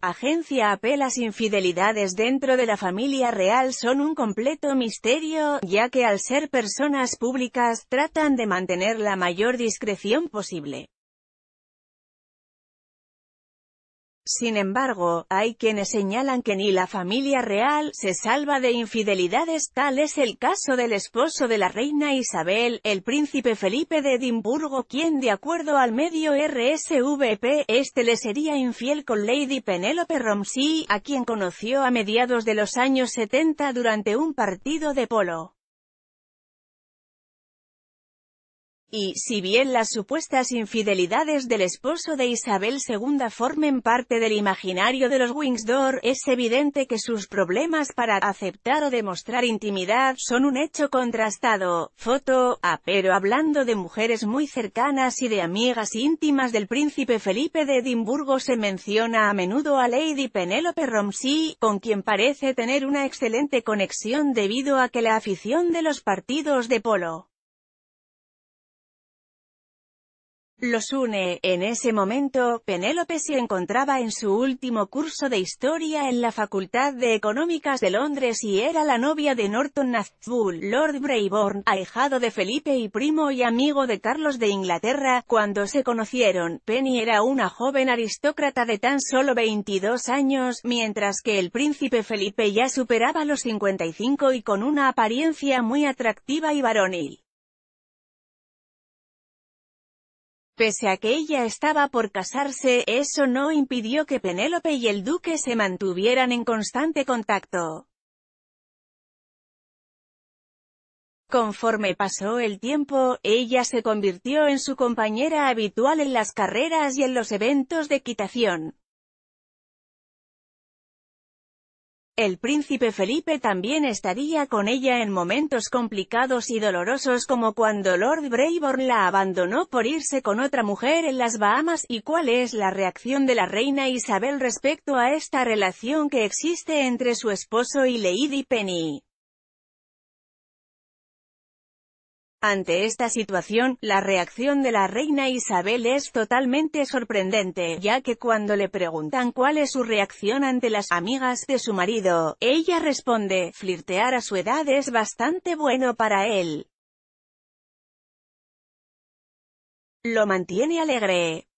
agencia AP las infidelidades dentro de la familia real son un completo misterio, ya que al ser personas públicas, tratan de mantener la mayor discreción posible. Sin embargo, hay quienes señalan que ni la familia real se salva de infidelidades, tal es el caso del esposo de la reina Isabel, el príncipe Felipe de Edimburgo quien de acuerdo al medio RSVP, este le sería infiel con Lady Penélope Romsey, a quien conoció a mediados de los años 70 durante un partido de polo. Y, si bien las supuestas infidelidades del esposo de Isabel II formen parte del imaginario de los Wingsdor, es evidente que sus problemas para aceptar o demostrar intimidad son un hecho contrastado. Foto, a ah, pero hablando de mujeres muy cercanas y de amigas íntimas del príncipe Felipe de Edimburgo se menciona a menudo a Lady Penélope Romsey, con quien parece tener una excelente conexión debido a que la afición de los partidos de polo Los une, en ese momento, Penélope se encontraba en su último curso de historia en la Facultad de Económicas de Londres y era la novia de Norton bull Lord Brayborn, ahijado de Felipe y primo y amigo de Carlos de Inglaterra. Cuando se conocieron, Penny era una joven aristócrata de tan solo 22 años, mientras que el príncipe Felipe ya superaba los 55 y con una apariencia muy atractiva y varonil. Pese a que ella estaba por casarse, eso no impidió que Penélope y el duque se mantuvieran en constante contacto. Conforme pasó el tiempo, ella se convirtió en su compañera habitual en las carreras y en los eventos de equitación. El príncipe Felipe también estaría con ella en momentos complicados y dolorosos como cuando Lord Brayborn la abandonó por irse con otra mujer en las Bahamas, y cuál es la reacción de la reina Isabel respecto a esta relación que existe entre su esposo y Lady Penny. Ante esta situación, la reacción de la reina Isabel es totalmente sorprendente, ya que cuando le preguntan cuál es su reacción ante las amigas de su marido, ella responde, flirtear a su edad es bastante bueno para él. Lo mantiene alegre.